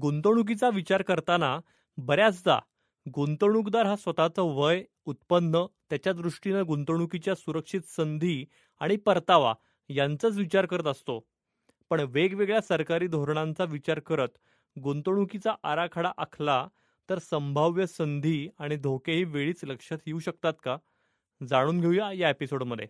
गुंतवणुकीचा विचार करताना बऱ्याचदा गुंतवणूकदार हा स्वतःचं वय उत्पन्न त्याच्या दृष्टीनं गुंतवणुकीच्या सुरक्षित संधी आणि परतावा यांचाच विचार करत असतो पण वेगवेगळ्या सरकारी धोरणांचा विचार करत गुंतवणुकीचा आराखडा आखला तर संभाव्य संधी आणि धोकेही वेळीच लक्षात येऊ शकतात का जाणून घेऊया या एपिसोडमध्ये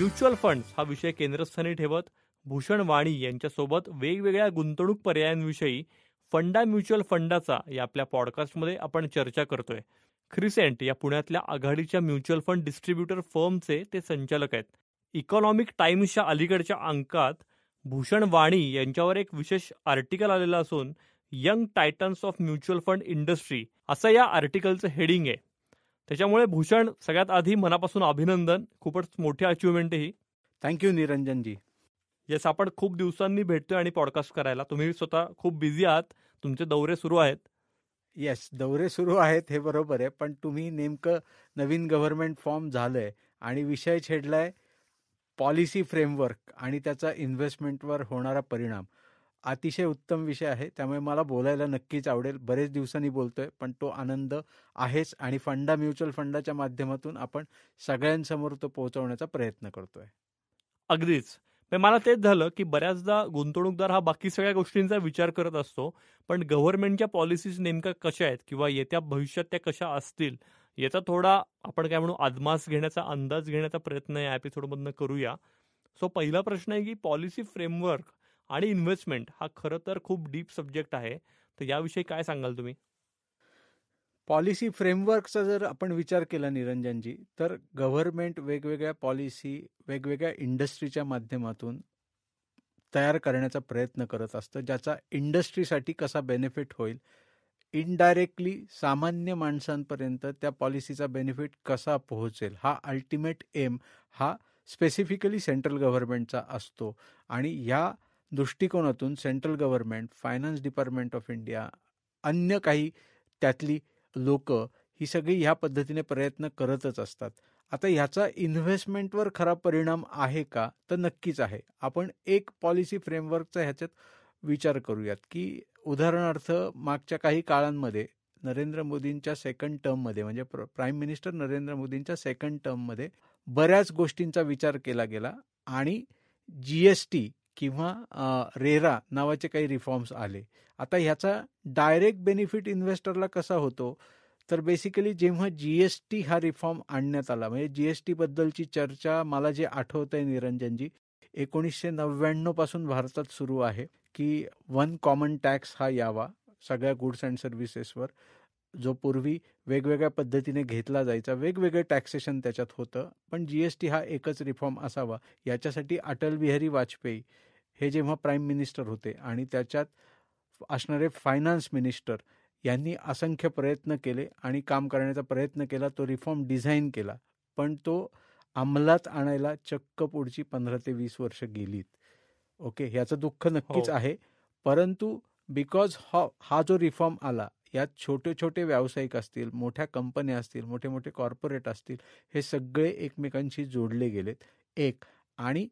म्युच्युअल फंड हा विषय केंद्रस्थानी ठेवत भूषण वाणी यांच्यासोबत वेगवेगळ्या गुंतवणूक पर्यायांविषयी फंडा म्युच्युअल फंडाचा या आपल्या पॉडकास्टमध्ये आपण चर्चा करतोय क्रिसेंट या पुण्यातल्या आघाडीच्या म्युच्युअल फंड डिस्ट्रीब्युटर फर्मचे ते संचालक आहेत इकॉनॉमिक टाइम्सच्या अलीकडच्या अंकात भूषण वाणी यांच्यावर एक विशेष आर्टिकल आलेला असून young titans of mutual fund industry असं या आर्टिकलचं हेडिंग आहे त्याच्यामुळे भूषण सगळ्यात आधी मनापासून अभिनंदन खूपच मोठी अचिव्हमेंट ही थँक्यू निरंजनजी येस आपण खूप दिवसांनी भेटतोय आणि पॉडकास्ट करायला तुम्ही स्वतः खूप बिझी आहात तुमचे दौरे सुरू आहेत येस दौरे सुरू आहेत हे बरोबर आहे पण तुम्ही नेमकं नवीन गव्हर्नमेंट फॉर्म झालंय आणि विषय छेडलाय पॉलिसी फ्रेमवर्क आणि त्याचा इन्व्हेस्टमेंटवर होणारा परिणाम अतिशय उत्तम विषय आहे त्यामुळे मला बोलायला नक्कीच आवडेल बरेच दिवसांनी बोलतोय पण तो आनंद आहेच आणि फंडा म्युच्युअल फंडाच्या माध्यमातून आपण सगळ्यांसमोर तो पोहोचवण्याचा प्रयत्न करतोय अगदीच मला तेच झालं की बऱ्याचदा गुंतवणूकदार हा बाकी सगळ्या गोष्टींचा विचार करत असतो पण गव्हर्नमेंटच्या पॉलिसीज नेमक्या कशा आहेत किंवा येत्या भविष्यात त्या कशा असतील याचा थोडा आपण काय म्हणू आदमास घेण्याचा अंदाज घेण्याचा प्रयत्न या एपिसोडमधनं करूया सो पहिला प्रश्न आहे की पॉलिसी फ्रेमवर्क आणि इन्व्हेस्टमेंट हा खरं तर खूप डीप सब्जेक्ट आहे तर याविषयी काय सांगाल तुम्ही पॉलिसी फ्रेमवर्कचा जर आपण विचार केला निरंजनजी तर गव्हर्नमेंट वेगवेगळ्या पॉलिसी वेगवेगळ्या इंडस्ट्रीच्या माध्यमातून तयार करण्याचा प्रयत्न करत असतं ज्याचा इंडस्ट्रीसाठी कसा बेनिफिट होईल इनडायरेक्टली सामान्य माणसांपर्यंत त्या पॉलिसीचा बेनिफिट कसा पोहोचेल हा अल्टिमेट एम हा स्पेसिफिकली सेंट्रल गव्हर्नमेंटचा असतो आणि ह्या दृष्टिकोनातून central government finance department of India अन्य काही त्यातली लोक ही सगळी ह्या पद्धतीने प्रयत्न करतच असतात आता ह्याचा इन्व्हेस्टमेंटवर खरा परिणाम आहे का तर नक्कीच आहे आपण एक पॉलिसी फ्रेमवर्कचा ह्याच्यात विचार करूयात की उदाहरणार्थ मागच्या काही काळांमध्ये नरेंद्र मोदींच्या सेकंड टर्ममध्ये म्हणजे प्राईम मिनिस्टर नरेंद्र मोदींच्या सेकंड टर्ममध्ये बऱ्याच गोष्टींचा विचार केला गेला आणि जी एस टी किंवा रेरा नावाचे काही रिफॉर्म्स आले आता ह्याचा डायरेक्ट बेनिफिट इन्व्हेस्टरला कसा होतो तर बेसिकली जेव्हा जी एस टी हा रिफॉर्म आणण्यात आला म्हणजे जी एस टीबद्दलची चर्चा मला जे आठवत आहे निरंजनजी एकोणीसशे पासून भारतात सुरू आहे की वन कॉमन टॅक्स हा यावा सगळ्या गुड्स अँड सर्व्हिसेसवर जो पूर्वी वेगवेगळ्या पद्धतीने घेतला जायचा वेगवेगळे टॅक्सेशन त्याच्यात होतं पण जी एस टी हा एकच रिफॉर्म असावा याच्यासाठी अटल बिहारी वाजपेयी हे जेव्हा प्राईम मिनिस्टर होते आणि त्याच्यात असणारे फायनान्स मिनिस्टर यांनी असंख्य प्रयत्न केले आणि काम करण्याचा प्रयत्न केला तो रिफॉर्म डिझाईन केला पण तो अंमलात आणायला चक्क पुढची पंधरा ते वीस वर्ष गेलीत ओके ह्याचं दुःख नक्कीच हो. आहे परंतु बिकॉज हा हा जो रिफॉर्म आला यात छोटे छोटे व्यावसायिक असतील मोठ्या कंपन्या असतील मोठे मोठे कॉर्पोरेट असतील हे सगळे एकमेकांशी जोडले गेलेत एक आणि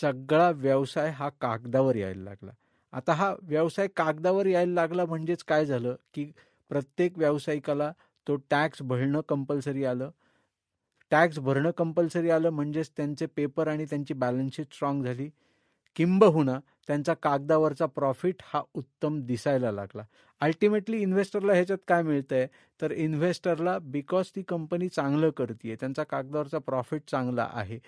सगळा व्यवसाय हा कागदावर यायला लागला आता हा व्यवसाय कागदावर यायला लागला म्हणजेच काय झालं की प्रत्येक व्यावसायिकाला तो टॅक्स भरणं कंपल्सरी आलं टॅक्स भरणं कंपल्सरी आलं म्हणजेच त्यांचे पेपर आणि त्यांची बॅलन्सशीट स्ट्रॉंग झाली किंबहुना त्यांचा कागदावरचा प्रॉफिट हा उत्तम दिसायला लागला अल्टिमेटली इन्व्हेस्टरला ह्याच्यात काय मिळतंय तर इन्व्हेस्टरला बिकॉज ती कंपनी चांगलं करते त्यांचा कागदावरचा प्रॉफिट चांगला आहे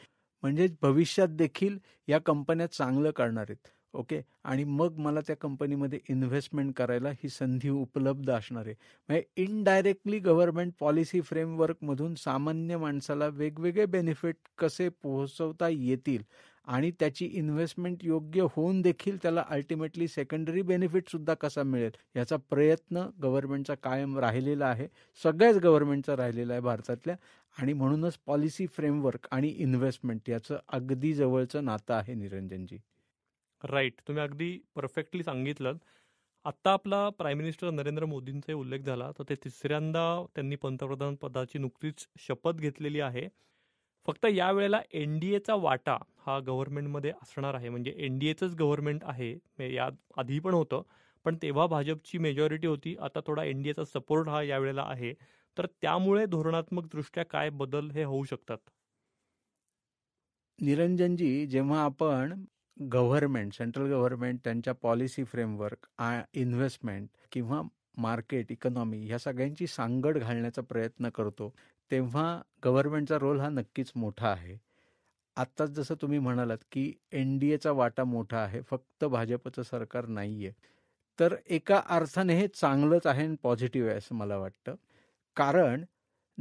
म्हणजे भविष्यात देखील या कंपन्या चांगलं करणार आहेत ओके आणि मग मला त्या कंपनीमध्ये इन्व्हेस्टमेंट करायला ही संधी उपलब्ध असणार आहे म्हणजे इनडायरेक्टली गव्हर्नमेंट पॉलिसी फ्रेमवर्क मधून सामान्य माणसाला वेगवेगळे बेनिफिट कसे पोहोचवता येतील आणि त्याची इन्व्हेस्टमेंट योग्य होऊन देखील त्याला अल्टिमेटली सेकंडरी सुद्धा कसा मिळेल याचा प्रयत्न गव्हर्नमेंटचा कायम राहिलेला आहे सगळ्याच गव्हर्नमेंटचा राहिलेला आहे भारतातल्या आणि म्हणूनच पॉलिसी फ्रेमवर्क आणि इन्व्हेस्टमेंट याचं अगदी जवळचं नातं आहे निरंजनजी राईट तुम्ही अगदी परफेक्टली सांगितलं आत्ता आपला प्राईम मिनिस्टर नरेंद्र मोदींचा उल्लेख झाला तर ते तिसऱ्यांदा त्यांनी पंतप्रधान पदाची नुकतीच शपथ घेतलेली आहे फक्त यावेळेला एन डी एचा वाटा हा गव्हर्नमेंटमध्ये असणार आहे म्हणजे एन डी एचंच गव्हर्नमेंट आहे या आधी पण होतं पण तेव्हा भाजपची मेजॉरिटी होती आता थोडा एन डी एचा सपोर्ट हा यावेळेला आहे तर त्यामुळे धोरणात्मक दृष्ट्या काय बदल हे होऊ शकतात निरंजनजी जेव्हा आपण गव्हर्नमेंट सेंट्रल गव्हर्नमेंट त्यांच्या पॉलिसी फ्रेमवर्क इन्व्हेस्टमेंट किंवा मार्केट इकॉनॉमी ह्या सगळ्यांची सांगड घालण्याचा प्रयत्न करतो तेव्हा गव्हर्नमेंटचा रोल हा नक्कीच मोठा आहे आत्ताच जसं तुम्ही म्हणालात की एन डी एचा वाटा मोठा आहे फक्त भाजपचं सरकार नाही आहे तर एका अर्थाने हे चांगलंच आहे आणि पॉझिटिव्ह आहे असं मला वाटतं कारण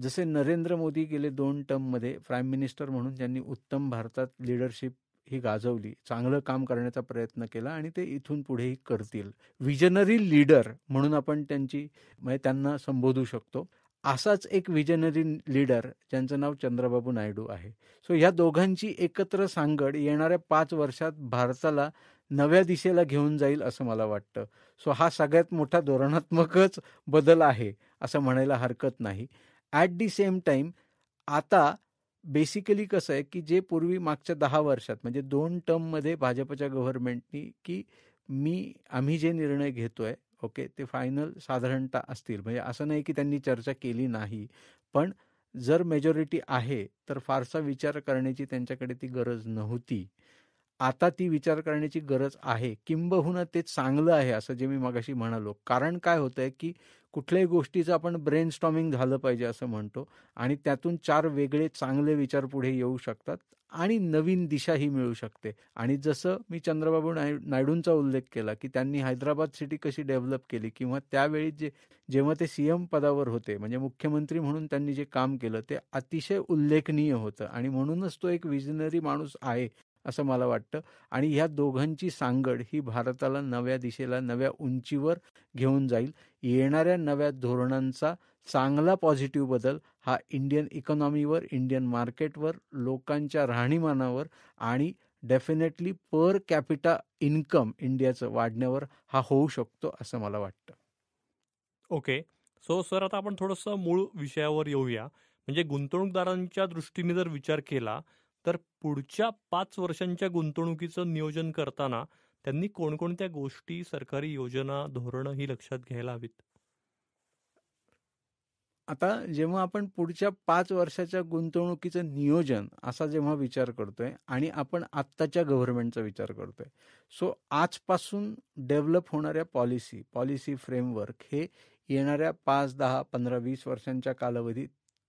जसे नरेंद्र मोदी गेले दोन टर्ममध्ये प्राईम मिनिस्टर म्हणून त्यांनी उत्तम भारतात लिडरशिप ही गाजवली चांगलं काम करण्याचा प्रयत्न केला आणि ते इथून पुढेही करतील विजनरी लीडर म्हणून आपण त्यांची म्हणजे त्यांना संबोधू शकतो असाच एक विजनरी लीडर ज्यांचं नाव चंद्रबाबू नायडू आहे सो ह्या दोघांची एकत्र सांगड येणाऱ्या पाच वर्षात भारताला नव्या दिशेला घेऊन जाईल असं मला वाटतं सो हा सगळ्यात मोठा धोरणात्मकच बदल आहे असं म्हणायला हरकत नाही ॲट दी सेम टाईम आता बेसिकली कसं आहे की जे पूर्वी मागच्या दहा वर्षात म्हणजे दोन टर्ममध्ये भाजपच्या गव्हर्नमेंटनी की मी आम्ही जे निर्णय घेतो आहे ओके ते फायनल साधारणतः असतील म्हणजे असं नाही की त्यांनी चर्चा केली नाही पण जर मेजॉरिटी आहे तर फारसा विचार करण्याची त्यांच्याकडे ती गरज नव्हती आता ती विचार करण्याची गरज आहे किंबहुना ते चांगलं आहे असं जे मी मगाशी म्हणालो कारण काय होतंय की कुठल्याही गोष्टीचं आपण ब्रेन स्टॉमिंग झालं पाहिजे असं म्हणतो आणि त्यातून चार वेगळे चांगले विचार पुढे येऊ शकतात आणि नवीन दिशाही मिळू शकते आणि जसं मी चंद्रबाबू नायडूंचा उल्लेख केला की त्यांनी हैदराबाद सिटी कशी डेव्हलप केली किंवा त्यावेळी जे जेव्हा ते सीएम पदावर होते म्हणजे मुख्यमंत्री म्हणून त्यांनी जे काम केलं ते अतिशय उल्लेखनीय होतं आणि म्हणूनच तो एक विजनरी माणूस आहे असं मला वाटतं आणि ह्या दोघांची सांगड ही भारताला नव्या दिशेला नव्या उंचीवर घेऊन जाईल येणाऱ्या नव्या धोरणांचा चांगला पॉझिटिव्ह बदल हा इंडियन इकॉनॉमीवर इंडियन मार्केटवर लोकांच्या राहणीमानावर आणि डेफिनेटली पर कॅपिटा इन्कम इंडियाचं वाढण्यावर हा होऊ शकतो असं मला वाटतं ओके सो सर आता आपण थोडंसं मूळ विषयावर येऊया म्हणजे गुंतवणूकदारांच्या दृष्टीने जर विचार केला तर पुढच्या पाच वर्षांच्या गुंतवणुकीचं नियोजन करताना त्यांनी कोणकोणत्या गोष्टी सरकारी योजना धोरणं ही लक्षात घ्यायला हवीत आता जेव्हा आपण पुढच्या पाच वर्षाच्या गुंतवणुकीचं नियोजन असा जेव्हा विचार करतोय आणि आपण आत्ताच्या गव्हर्नमेंटचा विचार करतोय सो आजपासून डेव्हलप होणाऱ्या पॉलिसी पॉलिसी फ्रेमवर्क हे येणाऱ्या पाच दहा पंधरा वीस वर्षांच्या कालावधीत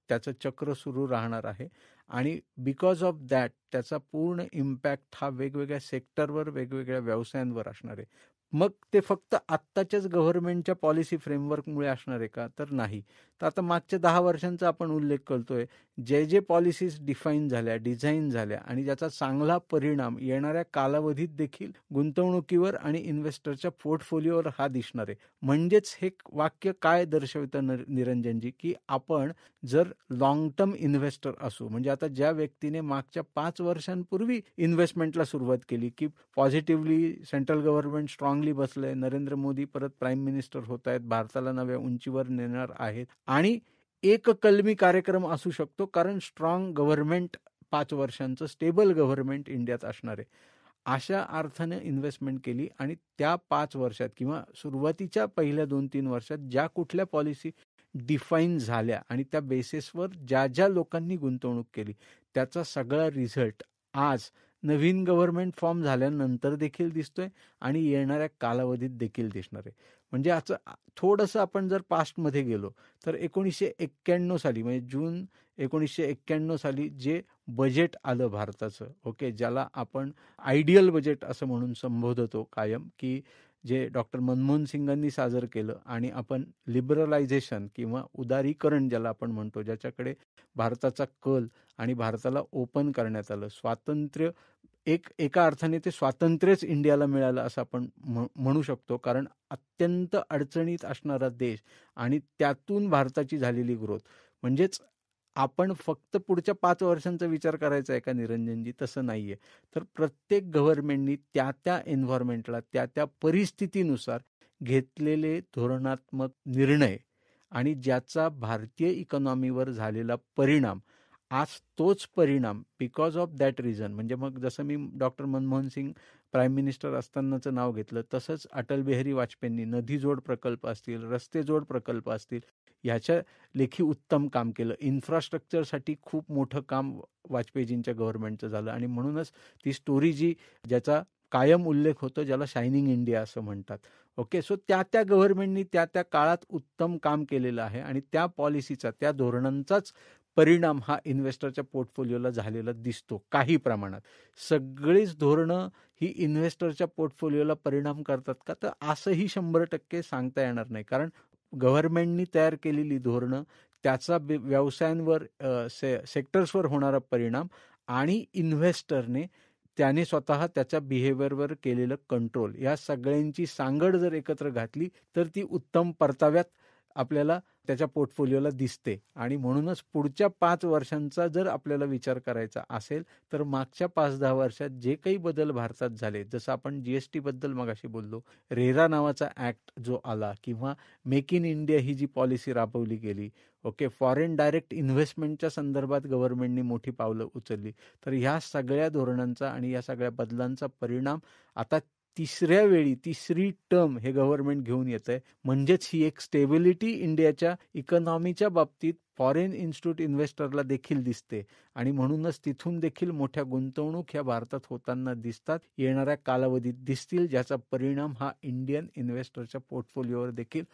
त्याचं चक्र सुरू राहणार आहे आणि बिकॉज ऑफ दॅट त्याचा पूर्ण इम्पॅक्ट हा वेगवेगळ्या सेक्टरवर वेगवेगळ्या व्यवसायांवर असणार आहे मग ते फक्त आत्ताच्याच गव्हर्नमेंटच्या पॉलिसी फ्रेमवर्कमुळे असणार आहे का तर नाही तर आता मागच्या दहा वर्षांचा आपण उल्लेख करतोय जे जे पॉलिसीज डिफाईन झाल्या डिझाईन झाल्या आणि ज्याचा चांगला परिणाम येणाऱ्या कालावधीत देखील गुंतवणुकीवर आणि इन्व्हेस्टरच्या पोर्टफोलिओवर हा दिसणार आहे म्हणजेच हे वाक्य काय दर्शवितं निरंजनजी की आपण जर लॉंग टर्म इन्व्हेस्टर असू म्हणजे आता ज्या व्यक्तीने मागच्या पाच वर्षांपूर्वी इन्व्हेस्टमेंटला सुरुवात केली की positively central government strong strongly बसलंय नरेंद्र मोदी परत प्राईम मिनिस्टर होत आहेत भारताला नव्या उंचीवर नेणार आहेत आणि एक कलमी कार्यक्रम असू शकतो कारण स्ट्रॉंग गव्हर्नमेंट पाच वर्षांचं स्टेबल गव्हर्नमेंट इंडियात असणार आहे अशा अर्थाने इन्व्हेस्टमेंट केली आणि त्या पाच वर्षात किंवा सुरुवातीच्या पहिल्या दोन तीन वर्षात ज्या कुठल्या पॉलिसी डिफाईन झाल्या आणि त्या बेसिसवर ज्या ज्या लोकांनी गुंतवणूक केली त्याचा सगळा रिझल्ट आज नवीन गव्हर्नमेंट फॉर्म झाल्यानंतर देखील दिसतोय आणि येणाऱ्या कालावधीत देखील दिसणार आहे म्हणजे आता थोडंसं आपण जर पास्टमध्ये गेलो तर एकोणीसशे एक्क्याण्णव साली म्हणजे जून एकोणीसशे एक्क्याण्णव साली जे बजेट आलं भारताचं ओके ज्याला आपण आयडियल बजेट असं म्हणून संबोधतो कायम की जे डॉक्टर मनमोहन सिंगांनी सादर केलं आणि आपण लिबरलायझेशन किंवा उदारीकरण ज्याला आपण म्हणतो ज्याच्याकडे भारताचा कल आणि भारताला ओपन करण्यात आलं स्वातंत्र्य एक एका अर्थाने ते स्वातंत्र्यच इंडियाला मिळालं असं आपण म्हणू शकतो कारण अत्यंत अडचणीत असणारा देश आणि त्यातून भारताची झालेली ग्रोथ म्हणजेच आपण फक्त पुढच्या पाच वर्षांचा विचार करायचा आहे का निरंजनजी तसं नाही आहे तर प्रत्येक गव्हर्नमेंटनी त्या त्या एन्व्हायरमेंटला त्या त्या परिस्थितीनुसार घेतलेले धोरणात्मक निर्णय आणि ज्याचा भारतीय इकॉनॉमीवर झालेला परिणाम आज तोच परिणाम बिकॉज ऑफ दॅट रिझन म्हणजे मग जसं मी doctor Manmohan Singh prime minister असतानाचं नाव घेतलं तसंच अटल बिहारी वाजपेयींनी जोड प्रकल्प असतील रस्ते जोड प्रकल्प असतील ह्याच्या लेखी उत्तम काम केलं इन्फ्रास्ट्रक्चरसाठी खूप मोठं काम वाजपेयीजींच्या गव्हर्नमेंटचं झालं आणि म्हणूनच ती स्टोरी जी ज्याचा कायम उल्लेख होतो ज्याला शायनिंग इंडिया असं म्हणतात ओके सो त्या त्या गव्हर्नमेंटनी त्या त्या काळात उत्तम काम केलेलं आहे आणि त्या पॉलिसीचा त्या धोरणांचाच परिणाम हा इन्व्हेस्टरच्या पोर्टफोलिओला झालेला दिसतो काही प्रमाणात सगळीच धोरणं ही इन्व्हेस्टरच्या पोर्टफोलिओला परिणाम करतात का तर असंही शंभर टक्के सांगता येणार नाही कारण गव्हर्नमेंटनी तयार केलेली धोरणं त्याचा व्यवसायांवर से सेक्टर्सवर होणारा परिणाम आणि इन्व्हेस्टरने त्याने स्वतः त्याच्या बिहेवियरवर केलेलं कंट्रोल या सगळ्यांची सांगड जर एकत्र घातली तर ती उत्तम परताव्यात आपल्याला त्याच्या पोर्टफोलिओला दिसते आणि म्हणूनच पुढच्या पाच वर्षांचा जर आपल्याला विचार करायचा असेल तर मागच्या पाच दहा वर्षात जे काही बदल भारतात झाले जसं आपण मग अशी बोललो रेरा नावाचा ऍक्ट जो आला किंवा मेक इन इंडिया ही जी पॉलिसी राबवली गेली ओके फॉरेन डायरेक्ट इन्व्हेस्टमेंटच्या संदर्भात गव्हर्नमेंटने मोठी पावलं उचलली तर ह्या सगळ्या धोरणांचा आणि या सगळ्या बदलांचा परिणाम आता तिसऱ्या वेळी तिसरी टर्म हे गव्हर्नमेंट घेऊन येत आहे म्हणजेच ही एक स्टेबिलिटी इंडियाच्या इकॉनॉमीच्या बाबतीत फॉरेन इन्स्टिट्यूट इन्व्हेस्टरला देखील दिसते आणि म्हणूनच तिथून देखील मोठ्या गुंतवणूक ह्या भारतात होताना दिसतात येणाऱ्या कालावधीत दिसतील ज्याचा परिणाम हा इंडियन इन्व्हेस्टरच्या पोर्टफोलिओवर देखील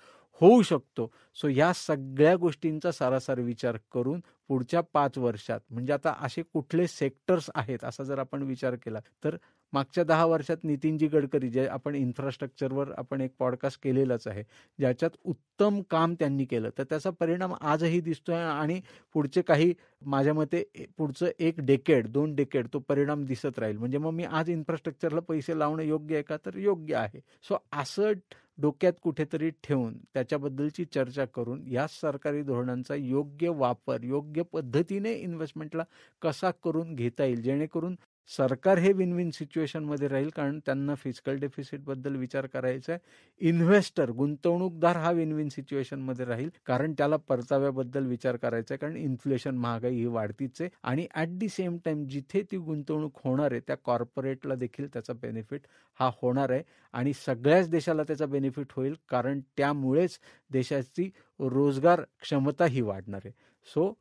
होऊ शकतो सो या सगळ्या गोष्टींचा सारासार विचार करून पुढच्या पाच वर्षात म्हणजे आता असे कुठले सेक्टर्स आहेत असा जर आपण विचार केला तर मागच्या दहा वर्षात नितीनजी गडकरी जे आपण इन्फ्रास्ट्रक्चरवर आपण एक पॉडकास्ट केलेलंच आहे ज्याच्यात उत्तम काम त्यांनी केलं तर त्याचा परिणाम आजही दिसतोय आणि पुढचे काही माझ्या मते पुढचं एक डेकेड दोन डेकेड तो परिणाम दिसत राहील म्हणजे मग मी आज इन्फ्रास्ट्रक्चरला पैसे लावणं योग्य आहे का तर योग्य आहे सो असं डोक्यात कुठेतरी ठेवून त्याच्याबद्दलची चर्चा करून या सरकारी धोरणांचा योग्य वापर योग्य पद्धतीने इन्व्हेस्टमेंटला कसा करून घेता येईल जेणेकरून सरकार हे विन विन सिच्युएशनमध्ये राहील कारण त्यांना फिजिकल डेफिसिटबद्दल विचार करायचा आहे इन्व्हेस्टर गुंतवणूकदार हा विन विन सिच्युएशनमध्ये राहील कारण त्याला परताव्याबद्दल विचार करायचा आहे कारण इन्फ्लेशन महागाई ही वाढतीच आहे आणि ॲट दी सेम टाइम जिथे ती गुंतवणूक होणार आहे त्या कॉर्पोरेटला देखील त्याचा बेनिफिट हा होणार आहे आणि सगळ्याच देशाला त्याचा बेनिफिट होईल कारण त्यामुळेच देशाची रोजगार क्षमता ही वाढणार आहे सो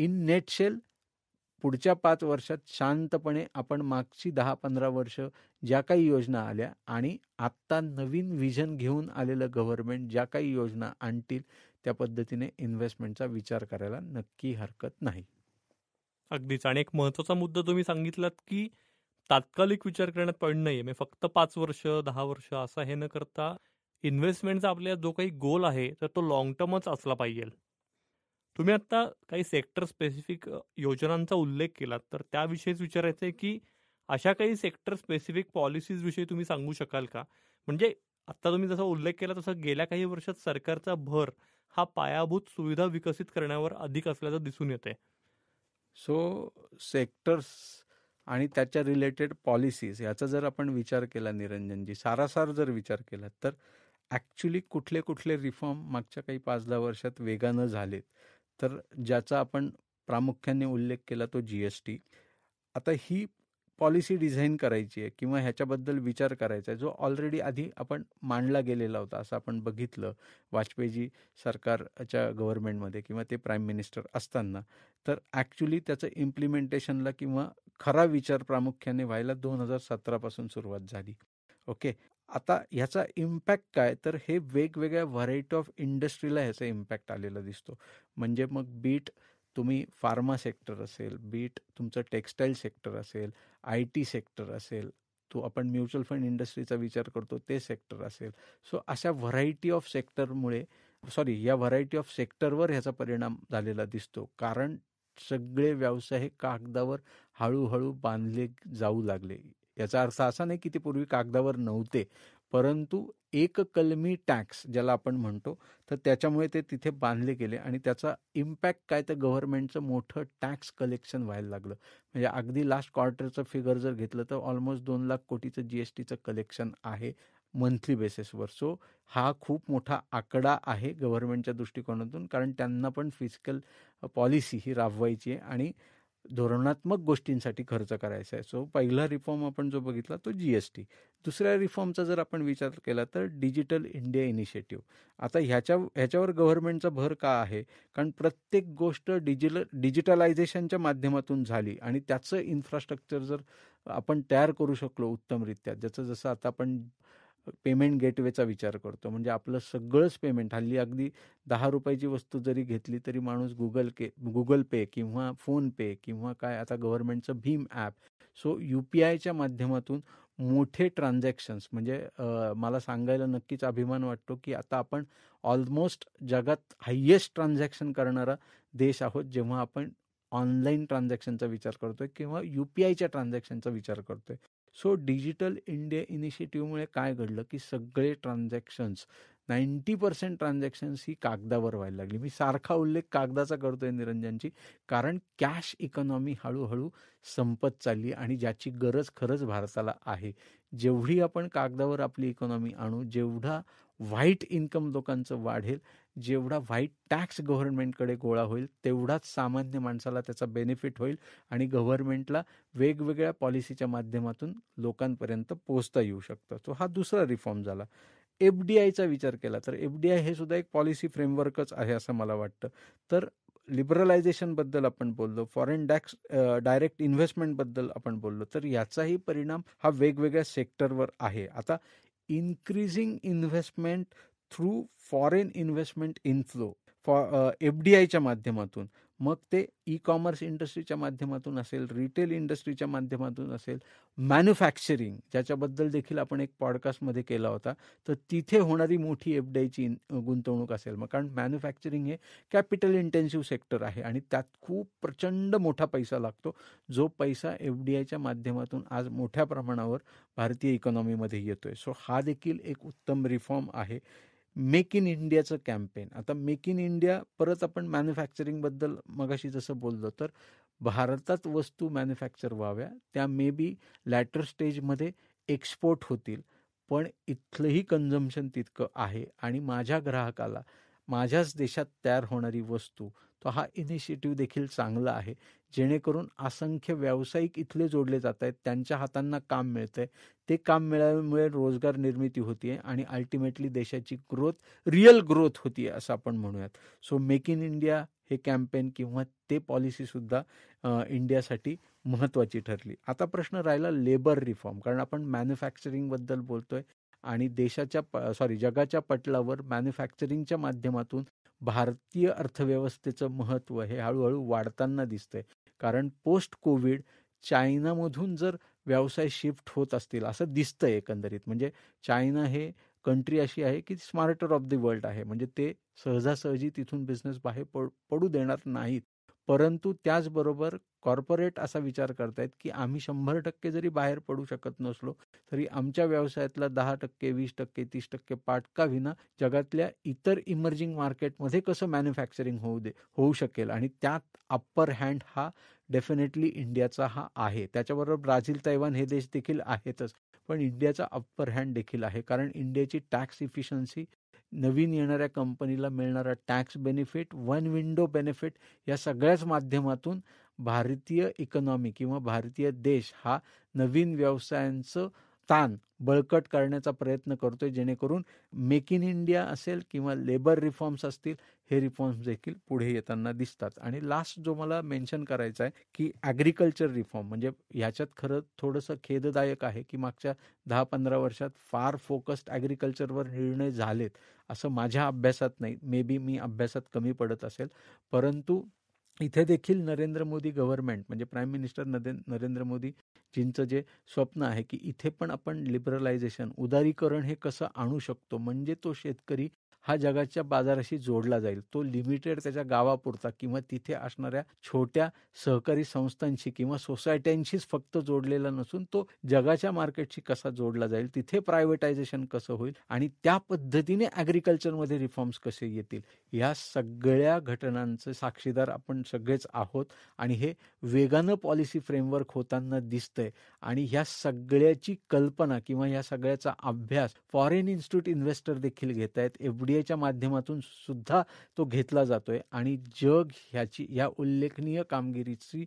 इन शेल पुढच्या पाच वर्षात शांतपणे आपण मागची दहा पंधरा वर्ष ज्या काही योजना आल्या आणि आत्ता नवीन व्हिजन घेऊन आलेलं गव्हर्नमेंट ज्या काही योजना आणतील त्या पद्धतीने इन्व्हेस्टमेंटचा विचार करायला नक्की हरकत नाही अगदीच आणि एक महत्वाचा मुद्दा तुम्ही सांगितलात की तात्कालिक विचार करण्यात पॉईंट नाही म्हणजे फक्त पाच वर्ष दहा वर्ष असं हे न करता इन्व्हेस्टमेंटचा आपल्या जो काही गोल आहे तर तो लॉंग टर्मच असला पाहिजे तुम्ही आत्ता काही सेक्टर स्पेसिफिक योजनांचा उल्लेख केलात तर त्याविषयीच विचारायचं आहे की अशा काही सेक्टर स्पेसिफिक पॉलिसीज विषयी तुम्ही सांगू शकाल का म्हणजे आत्ता तुम्ही जसा उल्लेख केला तसा गेल्या काही वर्षात सरकारचा भर हा पायाभूत सुविधा विकसित करण्यावर अधिक असल्याचं दिसून येते सो सेक्टर्स आणि त्याच्या रिलेटेड पॉलिसीज याचा जर आपण विचार केला निरंजनजी सारासार जर विचार केला तर ॲक्च्युली कुठले कुठले रिफॉर्म मागच्या काही पाच दहा वर्षात वेगानं झालेत तर ज्याचा आपण प्रामुख्याने उल्लेख केला तो जी एस टी आता ही पॉलिसी डिझाईन करायची आहे किंवा ह्याच्याबद्दल विचार करायचा आहे जो ऑलरेडी आधी आपण मांडला गेलेला होता असं आपण बघितलं वाजपेयीजी सरकारच्या गव्हर्नमेंटमध्ये किंवा ते प्राईम मिनिस्टर असताना तर ॲक्च्युली त्याचं इम्प्लिमेंटेशनला किंवा खरा विचार प्रामुख्याने व्हायला दोन हजार सतरापासून सुरुवात झाली ओके आता ह्याचा इम्पॅक्ट काय तर हे वेगवेगळ्या व्हरायटी ऑफ इंडस्ट्रीला ह्याचा इम्पॅक्ट आलेला दिसतो म्हणजे मग बीट तुम्ही फार्मा सेक्टर असेल बीट तुमचं टेक्स्टाईल सेक्टर असेल आय टी सेक्टर असेल तो आपण म्युच्युअल फंड इंडस्ट्रीचा विचार करतो ते सेक्टर असेल सो अशा व्हरायटी ऑफ सेक्टरमुळे सॉरी या व्हरायटी ऑफ सेक्टरवर ह्याचा परिणाम झालेला दिसतो कारण सगळे व्यवसाय हे कागदावर हळूहळू बांधले जाऊ लागले याचा अर्थ असा नाही की ते पूर्वी कागदावर नव्हते परंतु एक कलमी टॅक्स ज्याला आपण म्हणतो तर त्याच्यामुळे ते तिथे बांधले गेले आणि त्याचा इम्पॅक्ट काय तर गव्हर्नमेंटचं मोठं टॅक्स कलेक्शन व्हायला लागलं म्हणजे अगदी लास्ट क्वार्टरचं फिगर जर घेतलं तर ऑलमोस्ट दोन लाख कोटीचं जी एस टीचं कलेक्शन आहे मंथली बेसिसवर सो हा खूप मोठा आकडा आहे गव्हर्नमेंटच्या दृष्टिकोनातून कारण त्यांना पण फिजिकल पॉलिसी ही राबवायची आहे आणि धोरणात्मक गोष्टींसाठी खर्च करायचा आहे सो पहिला रिफॉर्म आपण जो बघितला तो जी एस टी दुसऱ्या रिफॉर्मचा जर आपण विचार केला तर डिजिटल इंडिया इनिशिएटिव्ह आता ह्याच्या ह्याच्यावर गव्हर्नमेंटचा भर का आहे कारण प्रत्येक गोष्ट डिजिल डिजिटलायझेशनच्या माध्यमातून झाली आणि त्याचं इन्फ्रास्ट्रक्चर जर आपण तयार करू शकलो उत्तमरित्या ज्याचं जसं आता आपण पेमेंट गेटवेचा विचार करतो म्हणजे आपलं सगळंच पेमेंट हल्ली अगदी दहा रुपयाची वस्तू जरी घेतली तरी माणूस गुगल के गुगल पे किंवा फोनपे किंवा काय आता गव्हर्नमेंटचं भीम ॲप सो यू पी आयच्या माध्यमातून मोठे ट्रान्झॅक्शन्स म्हणजे मला सांगायला नक्कीच अभिमान वाटतो की आता आपण ऑलमोस्ट जगात हायेस्ट ट्रान्झॅक्शन करणारा देश आहोत जेव्हा आपण ऑनलाईन ट्रान्झॅक्शनचा विचार करतोय किंवा यू पी आयच्या ट्रान्झॅक्शनचा विचार करतोय सो डिजिटल इंडिया इनिशिएटिव्हमुळे काय घडलं की सगळे ट्रान्झॅक्शन्स नाईंटी पर्सेंट ट्रान्झॅक्शन्स ही कागदावर व्हायला लागली मी सारखा उल्लेख कागदाचा करतोय निरंजनची कारण कॅश इकॉनॉमी हळूहळू संपत चालली आणि ज्याची गरज खरंच भारताला आहे जेवढी आपण कागदावर आपली इकॉनॉमी आणू जेवढा व्हाईट इन्कम लोकांचं वाढेल जेवढा व्हाईट टॅक्स गव्हर्नमेंटकडे गोळा होईल तेवढाच सामान्य माणसाला त्याचा बेनिफिट होईल आणि गव्हर्नमेंटला वेगवेगळ्या पॉलिसीच्या माध्यमातून लोकांपर्यंत पोचता येऊ शकतं तो हा दुसरा रिफॉर्म झाला एफ डी आयचा विचार केला तर एफ डी आय हे सुद्धा एक पॉलिसी फ्रेमवर्कच आहे असं मला वाटतं तर लिबरलायझेशनबद्दल आपण बोललो फॉरेन डॅक्स डायरेक्ट इन्व्हेस्टमेंटबद्दल आपण बोललो तर याचाही परिणाम हा वेगवेगळ्या सेक्टरवर आहे आता increasing investment through foreign investment inflow फॉ एफ डी आयच्या माध्यमातून मग ते ई कॉमर्स इंडस्ट्रीच्या माध्यमातून असेल रिटेल इंडस्ट्रीच्या माध्यमातून असेल मॅन्युफॅक्चरिंग ज्याच्याबद्दल देखील आपण एक पॉडकास्टमध्ये केला होता तर तिथे होणारी मोठी एफ डी आयची गुंतवणूक असेल मग कारण मॅन्युफॅक्चरिंग हे कॅपिटल इंटेन्सिव्ह सेक्टर आहे आणि त्यात खूप प्रचंड मोठा पैसा लागतो जो पैसा एफ डी आयच्या माध्यमातून आज मोठ्या प्रमाणावर भारतीय इकॉनॉमीमध्ये येतोय सो हा देखील एक उत्तम रिफॉर्म आहे मेक इन इंडियाचं कॅम्पेन आता मेक इन इंडिया परत आपण मॅन्युफॅक्चरिंगबद्दल मगाशी जसं बोललो तर भारतात वस्तू मॅन्युफॅक्चर व्हाव्या त्या मे बी लॅटर स्टेजमध्ये एक्सपोर्ट होतील पण इथलंही कन्झम्पन तितकं आहे आणि माझ्या ग्राहकाला माझ्याच देशात तयार होणारी वस्तू तो हा इनिशिएटिव्ह देखील चांगला आहे जेणेकरून असंख्य व्यावसायिक इथले जोडले जात आहेत त्यांच्या हातांना काम मिळतंय ते काम मिळाल्यामुळे रोजगार निर्मिती आहे आणि अल्टिमेटली देशाची ग्रोथ रिअल ग्रोथ आहे असं आपण म्हणूयात सो मेक इन इंडिया हे कॅम्पेन किंवा ते पॉलिसीसुद्धा इंडियासाठी महत्त्वाची ठरली आता प्रश्न राहिला लेबर रिफॉर्म कारण आपण मॅन्युफॅक्चरिंगबद्दल बोलतोय आणि देशाच्या प सॉरी जगाच्या पटलावर मॅन्युफॅक्चरिंगच्या माध्यमातून भारतीय अर्थव्यवस्थेचं महत्त्व हे हळूहळू वाढताना दिसतंय कारण पोस्ट कोविड चायनामधून जर व्यवसाय शिफ्ट होत असतील असं दिसतंय एकंदरीत म्हणजे चायना हे कंट्री अशी आहे की स्मार्टर ऑफ द वर्ल्ड आहे म्हणजे ते सहजासहजी तिथून बिझनेस बाहेर पड पडू देणार नाहीत परंतु त्याचबरोबर कॉर्पोरेट असा विचार करतायत की आम्ही शंभर टक्के जरी बाहेर पडू शकत नसलो तरी आमच्या व्यवसायातला दहा टक्के वीस टक्के तीस टक्के पाठ विना जगातल्या इतर इमर्जिंग मार्केटमध्ये कसं मॅन्युफॅक्चरिंग होऊ दे होऊ शकेल आणि त्यात अप्पर हँड हा डेफिनेटली इंडियाचा हा आहे त्याच्याबरोबर ब्राझील तैवान हे देश देखील आहेतच पण इंडियाचा अप्पर हँड देखील आहे कारण इंडियाची टॅक्स इफिशियन्सी नवीन येणाऱ्या कंपनीला मिळणारा tax benefit one window benefit या सगळ्याच माध्यमातून भारतीय इकॉनॉमी किंवा भारतीय देश हा नवीन व्यवसायांचं ताण बळकट करण्याचा प्रयत्न करतोय जेणेकरून मेक इन इंडिया असेल किंवा लेबर रिफॉर्म्स असतील हे रिफॉर्म्स देखील पुढे येताना दिसतात आणि लास्ट जो मला मेन्शन करायचा आहे की ॲग्रिकल्चर रिफॉर्म म्हणजे ह्याच्यात खरं थोडंसं खेददायक आहे की मागच्या दहा पंधरा वर्षात फार फोकस्ड ॲग्रिकल्चरवर निर्णय झालेत असं माझ्या अभ्यासात नाही मे बी मी अभ्यासात कमी पडत असेल परंतु इथे देखील नरेंद्र मोदी गव्हर्नमेंट म्हणजे प्राईम मिनिस्टर नदे नरेंद्र मोदी मोदीजींचं जे स्वप्न आहे की इथे पण आपण लिबरलायझेशन उदारीकरण हे कसं आणू शकतो म्हणजे तो शेतकरी हा जगाच्या बाजाराशी जोडला जाईल तो लिमिटेड त्याच्या गावापुरता किंवा तिथे असणाऱ्या छोट्या सहकारी संस्थांशी किंवा सोसायट्यांशीच फक्त जोडलेला नसून तो जगाच्या मार्केटशी कसा जोडला जाईल तिथे प्रायव्हेटायझेशन कसं होईल आणि त्या पद्धतीने ॲग्रिकल्चरमध्ये रिफॉर्म्स कसे येतील ह्या सगळ्या घटनांचे साक्षीदार आपण सगळेच आहोत आणि हे वेगानं पॉलिसी फ्रेमवर्क होताना दिसतंय आणि ह्या सगळ्याची कल्पना किंवा ह्या सगळ्याचा अभ्यास फॉरेन इन्स्टिट्यूट इन्व्हेस्टर देखील घेत आहेत डी मीडियाच्या माध्यमातून सुद्धा तो घेतला जातोय आणि जग ह्याची ह्या उल्लेखनीय कामगिरीची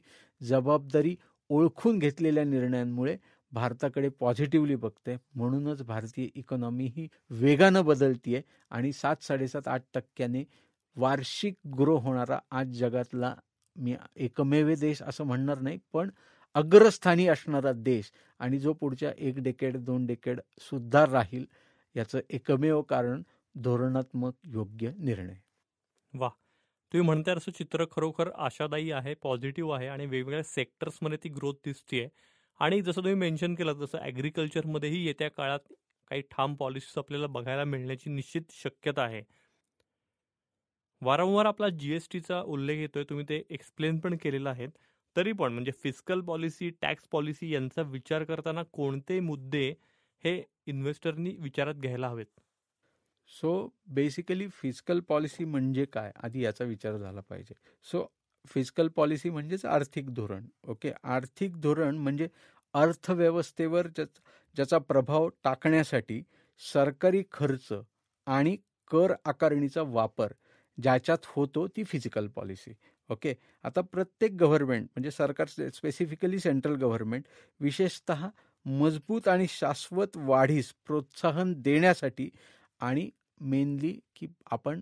जबाबदारी ओळखून घेतलेल्या निर्णयांमुळे भारताकडे पॉझिटिव्हली बघते म्हणूनच भारतीय इकॉनॉमी ही वेगानं बदलतीये आणि सात साडेसात आठ टक्क्याने वार्षिक ग्रो होणारा आज जगातला मी एकमेव देश असं म्हणणार नाही पण अग्रस्थानी असणारा देश आणि जो पुढच्या एक डेकेड दोन डेकेड सुद्धा राहील याचं एकमेव कारण धोरणात्मक योग्य निर्णय वा तुम्ही म्हणताय असं चित्र खरोखर आशादायी आहे पॉझिटिव्ह आहे आणि वेगवेगळ्या सेक्टर्समध्ये ती ग्रोथ दिसतीये आणि जसं तुम्ही मेन्शन केलं तसं ॲग्रिकल्चरमध्येही येत्या काळात काही ठाम पॉलिसीज आपल्याला बघायला मिळण्याची निश्चित शक्यता आहे वारंवार आपला जीएसटीचा उल्लेख येतोय तुम्ही ते एक्सप्लेन पण केलेला आहे तरी पण म्हणजे फिस्कल पॉलिसी टॅक्स पॉलिसी यांचा विचार करताना कोणते मुद्दे हे इन्व्हेस्टरनी विचारात घ्यायला हवेत सो बेसिकली फिजिकल पॉलिसी म्हणजे काय आधी याचा विचार झाला पाहिजे सो फिजिकल पॉलिसी म्हणजेच आर्थिक धोरण ओके आर्थिक धोरण म्हणजे अर्थव्यवस्थेवर ज्याचा प्रभाव टाकण्यासाठी सरकारी खर्च आणि कर आकारणीचा वापर ज्याच्यात होतो ती फिजिकल पॉलिसी ओके आता प्रत्येक गव्हर्नमेंट म्हणजे सरकार स्पेसिफिकली सेंट्रल गव्हर्नमेंट विशेषत मजबूत आणि शाश्वत वाढीस प्रोत्साहन देण्यासाठी आणि मेनली की आपण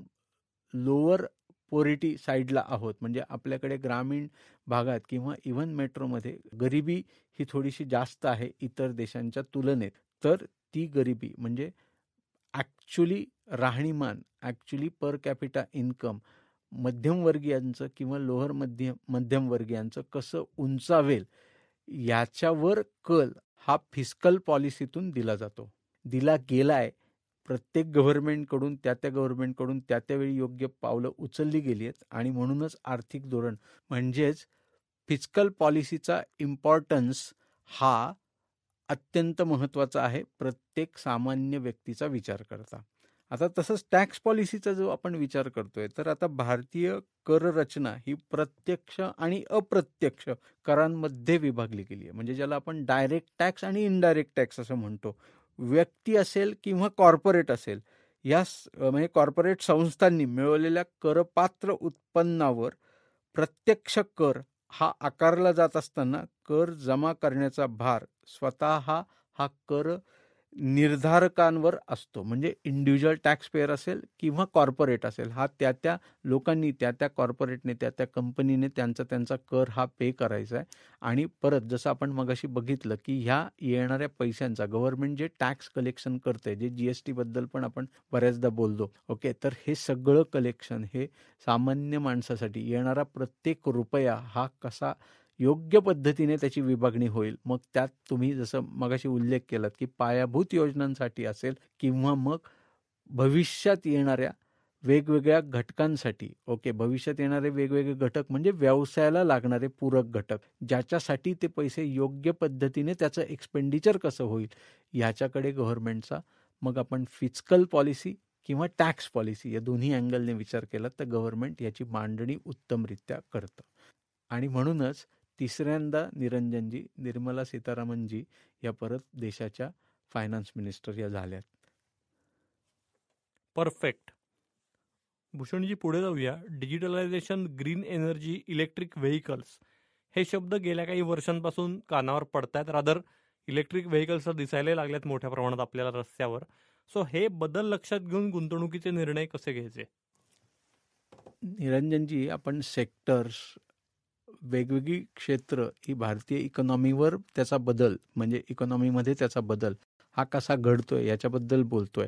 लोअर पोरिटी साईडला आहोत म्हणजे आपल्याकडे ग्रामीण भागात किंवा इव्हन मेट्रोमध्ये गरिबी ही थोडीशी जास्त आहे इतर देशांच्या तुलनेत तर ती गरिबी म्हणजे ॲक्च्युली राहणीमान ॲक्च्युली पर कॅपिटा इन्कम मध्यमवर्गीयांचं किंवा लोअर मध्यम मध्यमवर्गीयांचं कसं उंचावेल याच्यावर कल हा फिस्कल पॉलिसीतून दिला जातो दिला गेलाय प्रत्येक गव्हर्नमेंटकडून त्या त्या गव्हर्नमेंटकडून त्या त्यावेळी योग्य पावलं उचलली गेली आहेत आणि म्हणूनच आर्थिक धोरण म्हणजेच फिजिकल पॉलिसीचा इम्पॉर्टन्स हा अत्यंत महत्त्वाचा आहे प्रत्येक सामान्य व्यक्तीचा विचार करता आता तसंच टॅक्स पॉलिसीचा जो आपण विचार करतोय तर आता भारतीय कर रचना ही प्रत्यक्ष आणि अप्रत्यक्ष करांमध्ये विभागली गेली आहे म्हणजे ज्याला आपण डायरेक्ट टॅक्स आणि इनडायरेक्ट टॅक्स असं म्हणतो व्यक्ती असेल किंवा कॉर्पोरेट असेल या म्हणजे कॉर्पोरेट संस्थांनी मिळवलेल्या करपात्र उत्पन्नावर प्रत्यक्ष कर हा आकारला जात असताना कर जमा करण्याचा भार स्वतः हा कर निर्धारकांवर असतो म्हणजे इंडिव्हिज्युअल टॅक्स पेअर असेल किंवा कॉर्पोरेट असेल हा त्या त्या लोकांनी त्या त्या कॉर्पोरेटने त्या त्या कंपनीने त्यांचा त्यांचा कर हा पे करायचा आहे आणि परत जसं आपण मगाशी बघितलं की ह्या येणाऱ्या पैशांचा गव्हर्नमेंट जे टॅक्स कलेक्शन करते जे जी एस टीबद्दल पण आपण बऱ्याचदा बोलतो ओके तर हे सगळं कलेक्शन हे सामान्य माणसासाठी येणारा प्रत्येक रुपया हा कसा योग्य पद्धतीने त्याची विभागणी होईल मग त्यात तुम्ही जसं मगाशी उल्लेख केलात की पायाभूत योजनांसाठी असेल किंवा मग भविष्यात येणाऱ्या वेगवेगळ्या घटकांसाठी ओके भविष्यात येणारे वेगवेगळे घटक म्हणजे व्यवसायाला लागणारे पूरक घटक ज्याच्यासाठी ते पैसे योग्य पद्धतीने त्याचं एक्सपेंडिचर कसं होईल ह्याच्याकडे गव्हर्नमेंटचा मग आपण फिजिकल पॉलिसी किंवा टॅक्स पॉलिसी या दोन्ही अँगलने विचार केला तर गव्हर्नमेंट याची मांडणी उत्तमरित्या करतं आणि म्हणूनच तिसऱ्यांदा निरंजनजी निर्मला सीतारामनजी या परत देशाच्या फायनान्स मिनिस्टर या झाल्यात परफेक्ट भूषणजी पुढे जाऊया digitalisation green energy electric vehicles हे शब्द गेल्या काही वर्षांपासून कानावर आहेत रादर इलेक्ट्रिक व्हेकल्स दिसायला लागल्यात मोठ्या प्रमाणात आपल्याला रस्त्यावर सो हे बदल लक्षात घेऊन गुंतवणुकीचे निर्णय कसे घ्यायचे निरंजनजी आपण सेक्टर्स वेगवेगळी क्षेत्र ही भारतीय इकॉनॉमीवर त्याचा बदल म्हणजे इकॉनॉमीमध्ये त्याचा बदल हा कसा घडतोय याच्याबद्दल बोलतोय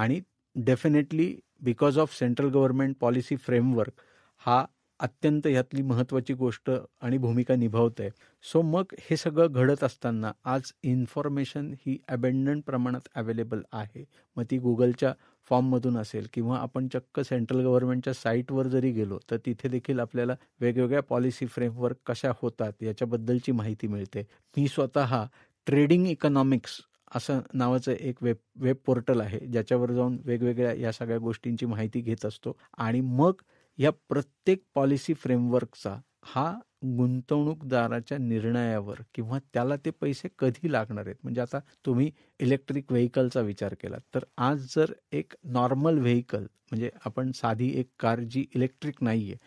आणि definitely because of central government policy framework हा अत्यंत ह्यातली महत्त्वाची गोष्ट आणि भूमिका आहे सो मग हे सगळं घडत असताना आज इन्फॉर्मेशन ही अबेंडंट प्रमाणात अवेलेबल आहे मग ती गुगलच्या फॉर्ममधून असेल किंवा आपण चक्क सेंट्रल गव्हर्नमेंटच्या साईटवर जरी गेलो तर तिथे देखील आपल्याला वेगवेगळ्या पॉलिसी फ्रेमवर्क कशा होतात याच्याबद्दलची माहिती मिळते मी स्वतः ट्रेडिंग इकॉनॉमिक्स असं नावाचं एक वेब वेब पोर्टल आहे ज्याच्यावर जाऊन वेगवेगळ्या या सगळ्या गोष्टींची माहिती घेत असतो आणि मग या प्रत्येक पॉलिसी फ्रेमवर्कचा हा गुंतवणूकदाराच्या निर्णयावर किंवा त्याला ते पैसे कधी लागणार आहेत म्हणजे आता तुम्ही इलेक्ट्रिक व्हेकलचा विचार केला तर आज जर एक नॉर्मल व्हेकल म्हणजे आपण साधी एक कार जी इलेक्ट्रिक नाही आहे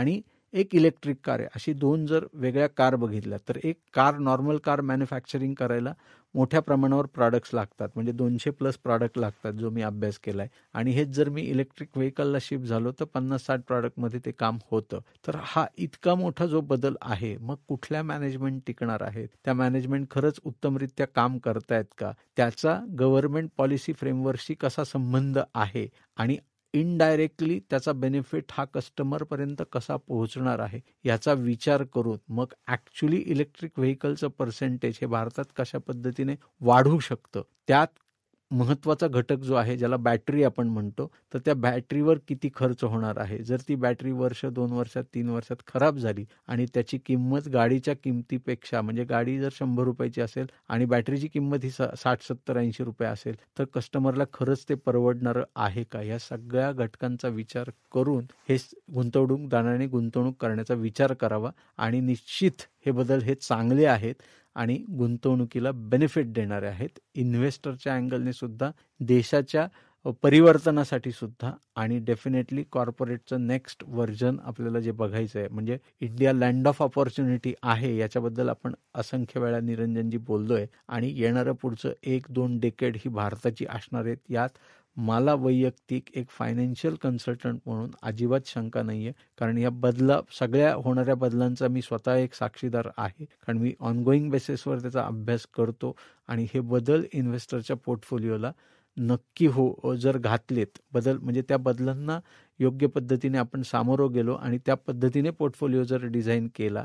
आणि एक इलेक्ट्रिक कार आहे अशी दोन जर वेगळ्या कार बघितल्या तर एक कार नॉर्मल कार मॅन्युफॅक्चरिंग करायला मोठ्या प्रमाणावर प्रॉडक्ट्स लागतात म्हणजे दोनशे प्लस प्रॉडक्ट लागतात जो मी अभ्यास केला आहे आणि हेच जर मी इलेक्ट्रिक व्हेकलला शिफ्ट झालो तर पन्नास साठ प्रॉडक्टमध्ये ते काम होतं तर हा इतका मोठा जो बदल आहे मग कुठल्या मॅनेजमेंट टिकणार आहेत त्या मॅनेजमेंट खरंच उत्तमरित्या काम करतायत का त्याचा गव्हर्नमेंट पॉलिसी फ्रेमवर्कशी कसा संबंध आहे आणि इनडायरेक्टली त्याचा बेनिफिट हा कस्टमरपर्यंत कसा पोहोचणार आहे याचा विचार करून मग ऍक्च्युली इलेक्ट्रिक व्हेकलचं पर्सेंटेज हे भारतात कशा पद्धतीने वाढू शकतं त्यात महत्वाचा घटक जो आहे ज्याला बॅटरी आपण म्हणतो तर त्या बॅटरीवर किती खर्च होणार आहे जर ती बॅटरी वर्ष दोन वर्षात तीन वर्षात खराब झाली आणि त्याची किंमत गाडीच्या किमतीपेक्षा म्हणजे गाडी जर शंभर रुपयाची असेल आणि बॅटरीची किंमत ही साठ सत्तर ऐंशी रुपये असेल तर कस्टमरला खरंच ते परवडणारं आहे का या सगळ्या घटकांचा विचार करून हे गुंतवणूकदाराने गुंतवणूक करण्याचा विचार करावा आणि निश्चित हे बदल हे चांगले आहेत आणि गुंतवणुकीला बेनिफिट देणारे आहेत इन्व्हेस्टरच्या अँगलने सुद्धा देशाच्या परिवर्तनासाठी सुद्धा आणि डेफिनेटली कॉर्पोरेटचं नेक्स्ट व्हर्जन आपल्याला जे बघायचं आहे म्हणजे इंडिया लँड ऑफ ऑपॉर्च्युनिटी आहे याच्याबद्दल आपण असंख्य वेळा निरंजनजी बोललोय आणि येणारं पुढचं एक दोन डेकेड ही भारताची असणार आहेत यात मला वैयक्तिक एक फायनान्शियल कन्सल्टंट म्हणून अजिबात शंका नाही आहे कारण या बदला सगळ्या होणाऱ्या बदलांचा मी स्वतः एक साक्षीदार आहे कारण मी ऑनगोईंग बेसिसवर त्याचा अभ्यास करतो आणि हे बदल इन्व्हेस्टरच्या पोर्टफोलिओला नक्की हो जर घातलेत बदल म्हणजे त्या बदलांना योग्य पद्धतीने आपण सामोरं गेलो आणि त्या पद्धतीने पोर्टफोलिओ जर डिझाईन केला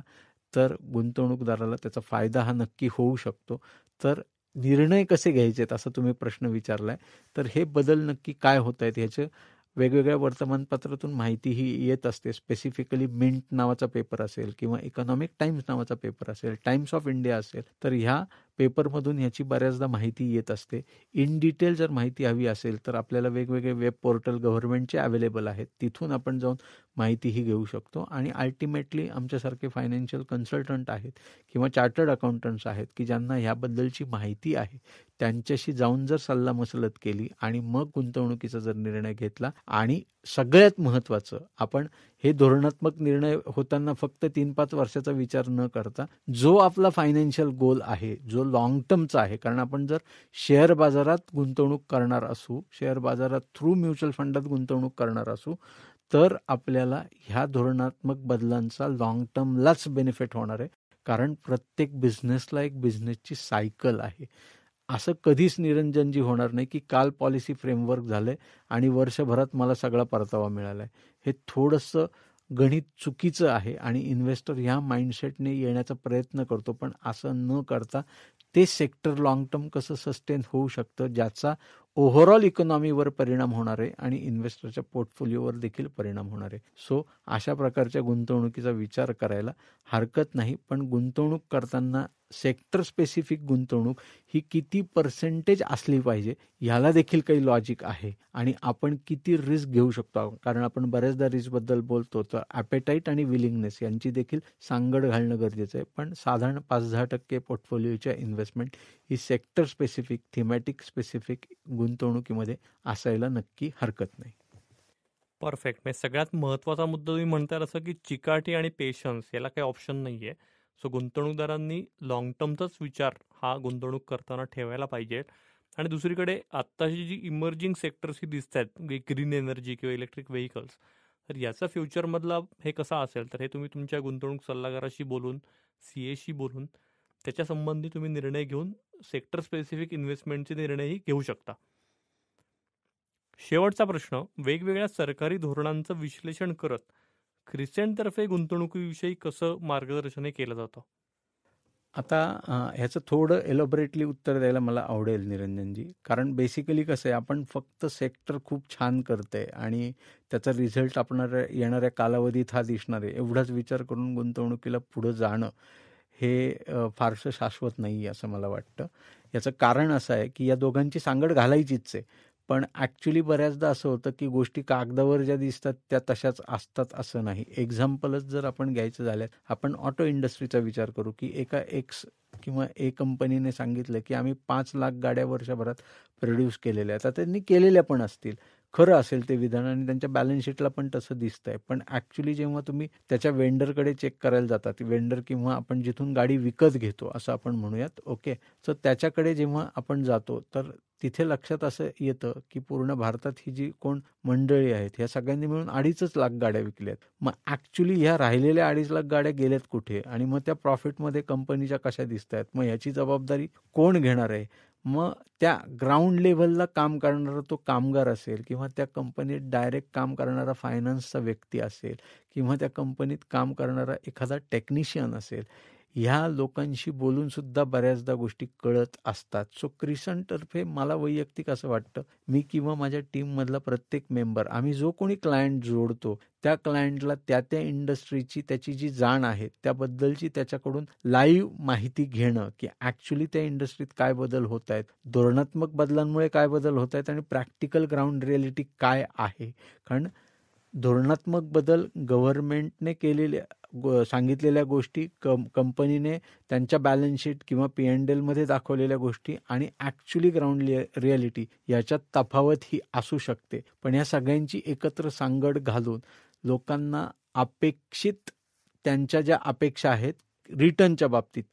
तर गुंतवणूकदाराला त्याचा फायदा हा नक्की होऊ शकतो तर निर्णय कसे घ्यायचेत असा तुम्ही प्रश्न विचारलाय तर हे बदल नक्की काय होत आहेत ह्याचे वेगवेगळ्या वर्तमानपत्रातून माहिती ही येत असते स्पेसिफिकली मिंट नावाचा पेपर असेल किंवा इकॉनॉमिक टाइम्स नावाचा पेपर असेल टाइम्स ऑफ इंडिया असेल तर ह्या पेपरमधून याची बऱ्याचदा माहिती येत असते इन डिटेल जर माहिती हवी असेल तर आपल्याला वेगवेगळे वेब पोर्टल गव्हर्नमेंटचे अवेलेबल आहेत तिथून आपण जाऊन माहितीही घेऊ शकतो आणि अल्टिमेटली आमच्यासारखे फायनान्शियल कन्सल्टंट आहेत किंवा चार्टर्ड अकाउंटंट्स आहेत की ज्यांना ह्याबद्दलची माहिती आहे त्यांच्याशी जाऊन जर सल्ला मसलत केली आणि मग गुंतवणुकीचा जर निर्णय घेतला आणि सगळ्यात महत्त्वाचं आपण हे धोरणात्मक निर्णय होताना फक्त तीन पाच वर्षाचा विचार न करता जो आपला फायनान्शियल गोल आहे जो लॉंग टर्मचा आहे कारण आपण जर शेअर बाजारात गुंतवणूक करणार असू शेअर बाजारात थ्रू म्युच्युअल फंडात गुंतवणूक करणार असू तर आपल्याला ह्या धोरणात्मक बदलांचा लॉंग टर्मलाच बेनिफिट होणार आहे कारण प्रत्येक बिझनेसला एक बिझनेसची सायकल आहे असं कधीच निरंजनजी होणार नाही की काल पॉलिसी फ्रेमवर्क झालं आहे आणि वर्षभरात मला सगळा परतावा मिळाला आहे हे थोडंसं गणित चुकीचं आहे आणि इन्व्हेस्टर ह्या माइंडसेटने येण्याचा प्रयत्न करतो पण असं न करता ते सेक्टर लाँग टर्म कसं सस्टेन होऊ शकतं ज्याचा ओव्हरऑल इकॉनॉमीवर परिणाम होणार आहे आणि इन्व्हेस्टरच्या पोर्टफोलिओवर देखील परिणाम होणार आहे सो अशा प्रकारच्या गुंतवणुकीचा विचार करायला हरकत नाही पण गुंतवणूक करताना सेक्टर स्पेसिफिक गुंतवणूक ही किती पर्सेंटेज असली पाहिजे ह्याला देखील काही लॉजिक आहे आणि आपण किती रिस्क घेऊ शकतो कारण आपण बऱ्याचदा रिस्कबद्दल बोलतो तर ॲपेटाईट आणि विलिंगनेस यांची देखील सांगड घालणं गरजेचं आहे पण साधारण पाच दहा टक्के पोर्टफोलिओच्या इन्व्हेस्टमेंट ही सेक्टर स्पेसिफिक थिमॅटिक स्पेसिफिक गुंतवणुकीमध्ये असायला नक्की हरकत नाही परफेक्ट म्हणजे सगळ्यात महत्त्वाचा मुद्दा तुम्ही म्हणताय असं की चिकाटी आणि पेशन्स याला काही ऑप्शन नाही आहे सो गुंतवणूकदारांनी लॉंग टर्मचाच विचार हा गुंतवणूक करताना ठेवायला पाहिजे आणि दुसरीकडे आत्ताची जी इमर्जिंग सेक्टर्स ही दिसत आहेत ग्रीन एनर्जी किंवा इलेक्ट्रिक व्हेकल्स तर याचा फ्युचरमधला हे कसा असेल तर हे तुम्ही तुमच्या गुंतवणूक सल्लागाराशी बोलून सी एशी बोलून त्याच्या संबंधी तुम्ही निर्णय घेऊन सेक्टर स्पेसिफिक इन्व्हेस्टमेंटचे निर्णयही घेऊ शकता शेवटचा प्रश्न वेगवेगळ्या सरकारी धोरणांचं विश्लेषण करत क्रिसेंटतर्फे गुंतवणुकीविषयी कसं मार्गदर्शन केलं जातं आता ह्याचं थोडं एलोबरेटली उत्तर द्यायला मला आवडेल निरंजनजी कारण बेसिकली कसं आहे आपण फक्त सेक्टर खूप छान करते आणि त्याचा रिझल्ट आपण येणाऱ्या कालावधीत हा दिसणार आहे एवढाच विचार करून गुंतवणुकीला पुढं जाणं हे फारसं शाश्वत नाही असं मला वाटतं याचं कारण असं आहे की या दोघांची सांगड घालायचीच आहे पण ॲक्च्युली बऱ्याचदा असं होतं की गोष्टी कागदावर ज्या दिसतात त्या तशाच असतात असं नाही एक्झाम्पलच जर आपण घ्यायचं झाल्यास आपण ऑटो इंडस्ट्रीचा विचार करू की एका एक्स किंवा ए कंपनीने सांगितलं की आम्ही पाच लाख गाड्या वर्षभरात प्रोड्यूस केलेल्या आता त्यांनी केलेल्या पण असतील खरं असेल ते विधान आणि त्यांच्या बॅलन्स शीटला पण तसं दिसतंय पण ऍक्च्युली जेव्हा तुम्ही त्याच्या वेंडरकडे चेक करायला जातात वेंडर किंवा आपण जिथून गाडी विकत घेतो असं आपण म्हणूयात ओके सो त्याच्याकडे जेव्हा आपण जातो तर तिथे लक्षात असं येतं की पूर्ण भारतात ही जी कोण मंडळी आहेत ह्या सगळ्यांनी मिळून अडीचच लाख गाड्या विकल्यात मग ऍक्च्युली ह्या राहिलेल्या अडीच लाख गाड्या गेल्यात कुठे आणि मग त्या प्रॉफिटमध्ये कंपनीच्या कशा दिसत आहेत मग ह्याची जबाबदारी कोण घेणार आहे मग त्या ग्राउंड लेव्हलला काम करणारा तो कामगार असेल किंवा त्या कंपनीत डायरेक्ट काम करणारा फायनान्सचा व्यक्ती असेल किंवा त्या कंपनीत काम करणारा एखादा टेक्निशियन असेल ह्या लोकांशी बोलून सुद्धा बऱ्याचदा गोष्टी कळत असतात सो क्रिसनतर्फे मला वैयक्तिक असं वाटतं मी किंवा माझ्या टीममधला प्रत्येक मेंबर आम्ही जो कोणी क्लायंट जोडतो त्या क्लायंटला त्या त्या इंडस्ट्रीची त्याची जी जाण आहे त्याबद्दलची त्याच्याकडून लाईव्ह माहिती घेणं की ऍक्च्युली त्या इंडस्ट्रीत काय बदल होत आहेत धोरणात्मक बदलांमुळे काय बदल होत आहेत आणि प्रॅक्टिकल ग्राउंड रियालिटी काय आहे कारण धोरणात्मक बदल गव्हर्नमेंटने केलेले सांगितलेल्या गोष्टी कम कंपनीने त्यांच्या बॅलन्सशीट किंवा पी अँड एलमध्ये दाखवलेल्या गोष्टी आणि ॲक्च्युली ग्राउंड रिॲलिटी याच्यात तफावत ही असू शकते पण या सगळ्यांची एकत्र सांगड घालून लोकांना अपेक्षित त्यांच्या ज्या अपेक्षा आहेत रिटर्नच्या बाबतीत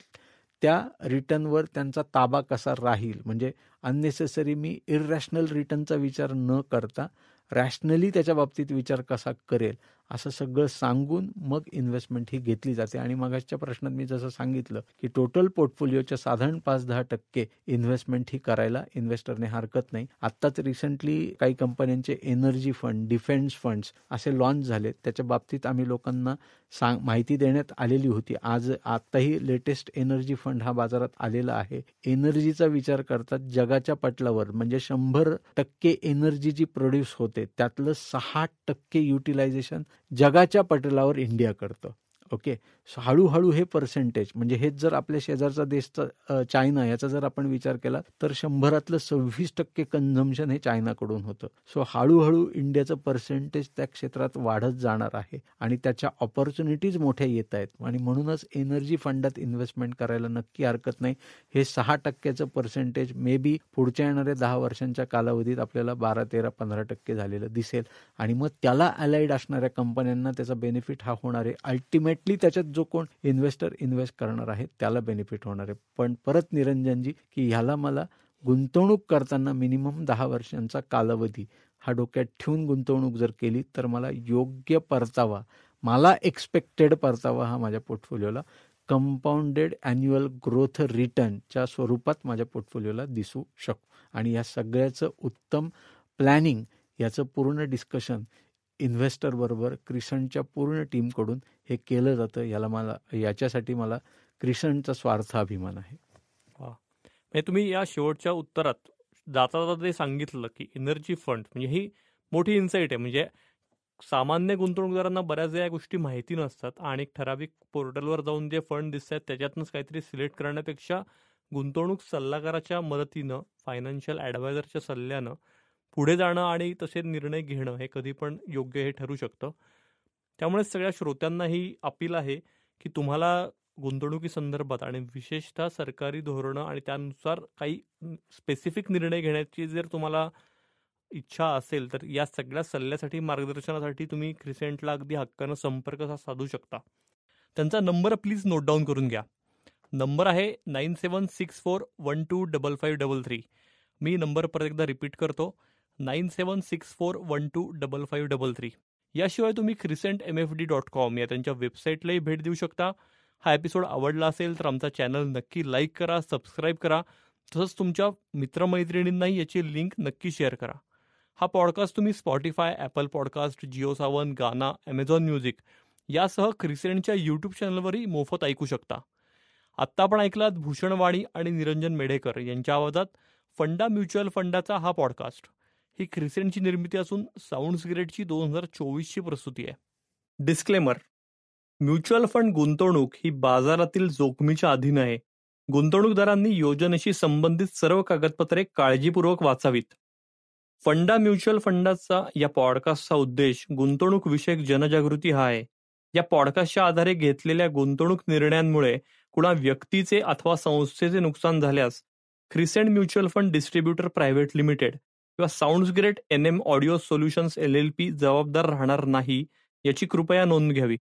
त्या रिटर्नवर त्यांचा ताबा कसा राहील म्हणजे अननेसेसरी मी इरॅशनल रिटर्नचा विचार न करता रॅशनली त्याच्या बाबतीत विचार कसा करेल असं सगळं सांगून मग इन्व्हेस्टमेंट ही घेतली जाते आणि मगाच्या प्रश्नात मी जसं सांगितलं की टोटल पोर्टफोलिओच्या साधारण पाच दहा टक्के इन्व्हेस्टमेंट ही करायला इन्व्हेस्टरने हरकत नाही आत्ताच रिसेंटली काही कंपन्यांचे एनर्जी फंड डिफेन्स फंड्स असे लॉन्च झाले त्याच्या बाबतीत आम्ही लोकांना सांग माहिती देण्यात आलेली होती आज आत्ताही लेटेस्ट एनर्जी फंड हा बाजारात आलेला आहे एनर्जीचा विचार करतात जगाच्या पटलावर म्हणजे शंभर टक्के एनर्जी जी प्रोड्यूस होते त्यातलं सहा टक्के युटिलायझेशन जगाच्या पटलावर इंडिया करतं ओके सो हळूहळू हे पर्सेंटेज म्हणजे हेच जर आपल्या शेजारचा देश चायना याचा जर आपण विचार केला तर शंभरातलं सव्वीस टक्के कन्झम्पन हे चायनाकडून होतं सो हळूहळू इंडियाचं पर्सेंटेज त्या क्षेत्रात वाढत जाणार आहे आणि त्याच्या ऑपॉर्च्युनिटीज मोठ्या येत आहेत आणि म्हणूनच एनर्जी फंडात इन्व्हेस्टमेंट करायला नक्की हरकत नाही हे सहा टक्क्याचं पर्सेंटेज मे बी पुढच्या येणाऱ्या दहा वर्षांच्या कालावधीत आपल्याला बारा तेरा पंधरा टक्के झालेलं दिसेल आणि मग त्याला अलाइड असणाऱ्या कंपन्यांना त्याचा बेनिफिट हा होणार आहे अल्टिमेट डायरेक्टली त्याच्यात जो कोण इन्व्हेस्टर इन्व्हेस्ट करणार आहे त्याला बेनिफिट होणार आहे पण परत निरंजनजी की ह्याला मला गुंतवणूक करताना मिनिमम दहा वर्षांचा कालावधी हा डोक्यात ठेवून गुंतवणूक जर केली तर मला योग्य परतावा मला एक्सपेक्टेड परतावा हा माझ्या पोर्टफोलिओला कंपाऊंडेड अॅन्युअल ग्रोथ रिटर्नच्या स्वरूपात माझ्या पोर्टफोलिओला दिसू शकतो आणि या सगळ्याचं उत्तम प्लॅनिंग याचं पूर्ण डिस्कशन बरोबर क्रिसंटच्या पूर्ण टीमकडून हे केलं जातं याला मला याच्यासाठी मला क्रिसंटचा स्वार्थ अभिमान आहे म्हणजे तुम्ही या शेवटच्या उत्तरात जाता जाता ते सांगितलं की एनर्जी फंड म्हणजे ही मोठी इन्साईट आहे म्हणजे सामान्य गुंतवणूकदारांना बऱ्याच या गोष्टी माहिती नसतात आणि ठराविक पोर्टलवर जाऊन जे फंड दिसतात आहेत त्याच्यातनंच काहीतरी सिलेक्ट करण्यापेक्षा गुंतवणूक सल्लागाराच्या मदतीनं फायनान्शियल ॲडवायझरच्या सल्ल्यानं पुढे जाणं आणि तसे निर्णय घेणं हे कधी पण योग्य हे ठरू शकतं त्यामुळे सगळ्या श्रोत्यांना ही अपील आहे की तुम्हाला गुंतवणुकीसंदर्भात आणि विशेषतः सरकारी धोरणं आणि त्यानुसार काही स्पेसिफिक निर्णय घेण्याची जर तुम्हाला इच्छा असेल तर या सगळ्या सल्ल्यासाठी मार्गदर्शनासाठी तुम्ही क्रिसेंटला अगदी हक्कानं संपर्क साधू शकता त्यांचा नंबर प्लीज नोट डाऊन करून घ्या नंबर आहे nine seven six four one two double five double three मी नंबर परत एकदा रिपीट करतो nine seven six four one two double five double three याशिवाय तुम्ही Crescent M F D dot com या त्यांच्या वेबसाईटलाही भेट देऊ शकता हा एपिसोड आवडला असेल तर आमचा चॅनल नक्की लाईक करा सबस्क्राईब करा तसंच तुमच्या मित्रमैत्रिणींनाही याची लिंक नक्की शेअर करा हा पॉडकास्ट तुम्ही Spotify Apple podcast Jio Saavn Gaana Amazon music यासह क्रिसेंटच्या यूट्यूब चॅनलवरही मोफत ऐकू शकता आत्ता आपण ऐकलात भूषण वाणी आणि निरंजन मेढेकर यांच्या आवाजात फंडा म्युच्युअल फंडाचा हा पॉडकास्ट ही क्रिसेंटची निर्मिती असून साऊंड सिगरेटची दोन हजार चोवीसची प्रस्तुती आहे डिस्क्लेमर म्युच्युअल फंड गुंतवणूक ही बाजारातील जोखमीच्या अधीन आहे गुंतवणूकदारांनी योजनेशी संबंधित सर्व कागदपत्रे काळजीपूर्वक वाचावीत फंडा म्युच्युअल फंडाचा या पॉडकास्टचा उद्देश गुंतवणूक विषयक जनजागृती हा आहे या पॉडकास्टच्या आधारे घेतलेल्या गुंतवणूक निर्णयांमुळे कुणा व्यक्तीचे अथवा संस्थेचे नुकसान झाल्यास Crescent mutual fund distributor private limited किंवा sound great N M audio solutions L L P जबाबदार राहणार नाही याची कृपया नोंद घ्यावी